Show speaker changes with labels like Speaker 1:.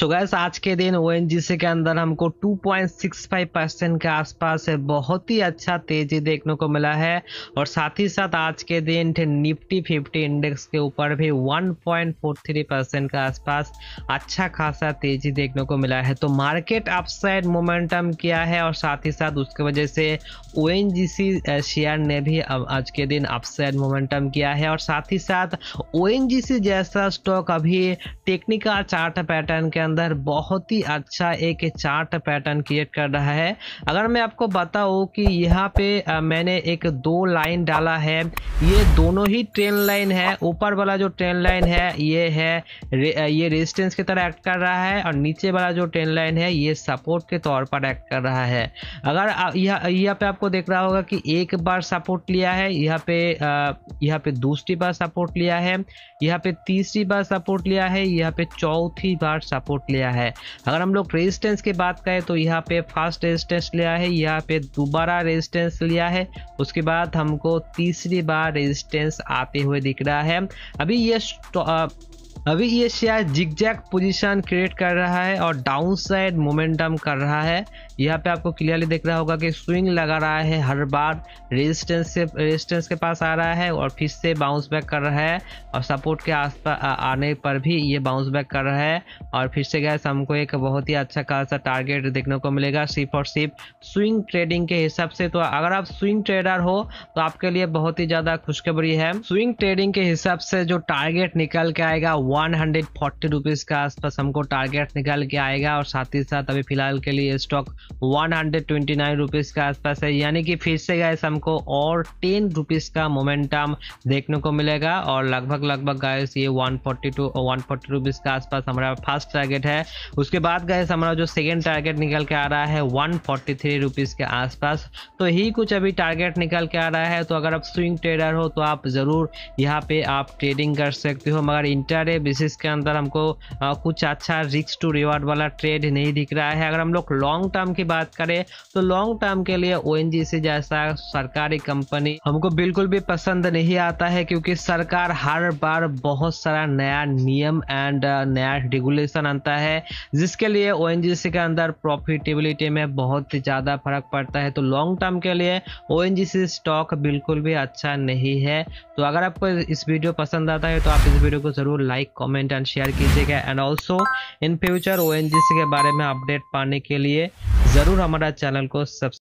Speaker 1: सो gas आज के दिन ओ के अंदर हमको 2.65 परसेंट के आसपास बहुत ही अच्छा तेजी देखने को मिला है और साथ ही साथ आज के दिन निफ्टी 50 इंडेक्स के ऊपर भी 1.43 परसेंट के आसपास अच्छा खासा तेजी देखने को मिला है तो मार्केट अपसाइड मोमेंटम किया है और साथ ही साथ उसके वजह से ओ शेयर ने भी आज के दिन अपसाइड मोमेंटम किया है और साथ ही साथ ओ जैसा स्टॉक अभी टेक्निकल चार्ट पैटर्न के अंदर बहुत ही अच्छा एक चार्ट पैटर्न क्रिएट कर रहा है अगर मैं आपको बताऊँ कि यहाँ पे मैंने एक दो लाइन डाला है ये दोनों ही ट्रेन लाइन है ऊपर वाला जो ट्रेन लाइन है ये है ये रेजिस्टेंस की तरह एक्ट कर रहा है और नीचे वाला जो ट्रेन लाइन है ये सपोर्ट के तौर पर एक्ट कर रहा है अगर यहाँ पे आपको देख रहा होगा कि एक बार सपोर्ट लिया है यहाँ पे यहाँ पे दूसरी बार सपोर्ट लिया है यहाँ पे तीसरी बार सपोर्ट लिया है यहाँ पे चौथी बार सपोर्ट सपोर्ट लिया है अगर हम लोग रेजिस्टेंस की बात करें तो यहाँ पे फर्स्ट रेजिस्टेंस लिया है यहाँ पे दोबारा रेजिस्टेंस लिया है उसके बाद हमको तीसरी बार रेजिस्टेंस आते हुए दिख रहा है अभी ये अभी ये share zigzag position create कर रहा है और डाउन साइड मोमेंटम कर रहा है यहाँ पे आपको क्लियरली देख रहा होगा कि स्विंग लगा रहा है हर बार रेजिस्टेंस से रेजिस्टेंस के पास आ रहा है और फिर से बाउंस बैक कर रहा है और सपोर्ट के आस पास आने पर भी ये बाउंस बैक कर रहा है और फिर से गैस हमको एक बहुत ही अच्छा खासा टारगेट देखने को मिलेगा सिर्फ और सिर्फ स्विंग ट्रेडिंग के हिसाब से तो अगर आप स्विंग ट्रेडर हो तो आपके लिए बहुत ही ज़्यादा खुशखबरी है स्विंग ट्रेडिंग के हिसाब से जो टारगेट निकल के आएगा वन हंड्रेड फोर्टी रुपीज़ के आसपास हमको टारगेट निकल के आएगा और साथ ही साथ अभी फिलहाल के लिए stock one hundred twenty nine rupees के आसपास है यानी कि फिर से गैस हमको और टेन रुपीज़ का मोमेंटम देखने को मिलेगा और लगभग लगभग गैस ये one forty two one forty rupees के आसपास हमारा फर्स्ट टारगेट है उसके बाद गैस हमारा जो सेकेंड टारगेट निकल के आ रहा है वन फोर्टी थ्री रुपीज़ के आसपास तो ही कुछ अभी टारगेट निकल के आ रहा है तो अगर आप स्विंग ट्रेडर हो तो आप ज़रूर यहाँ पे आप ट्रेडिंग कर सकते हो मगर इंटरडे बेसिस के अंदर हमको आ, कुछ अच्छा रिक्स टू रिवार्ड वाला ट्रेड नहीं दिख रहा है अगर हम लोग लॉन्ग टर्म की बात करें तो लॉन्ग टर्म के लिए ओ जैसा सरकारी कंपनी हमको बिल्कुल भी पसंद नहीं आता है क्योंकि सरकार हर बार बहुत सारा नया नियम एंड नया रेगुलेशन आता है जिसके लिए ओ के अंदर प्रॉफिटेबिलिटी में बहुत ज़्यादा फर्क पड़ता है तो लॉन्ग टर्म के लिए ओ स्टॉक बिल्कुल भी अच्छा नहीं है तो अगर आपको इस वीडियो पसंद आता है तो आप इस वीडियो को ज़रूर लाइक कमेंट एंड शेयर कीजिएगा एंड ऑल्सो इन फ्यूचर ओ के बारे में अपडेट पाने के लिए ज़रूर हमारा चैनल को सब्स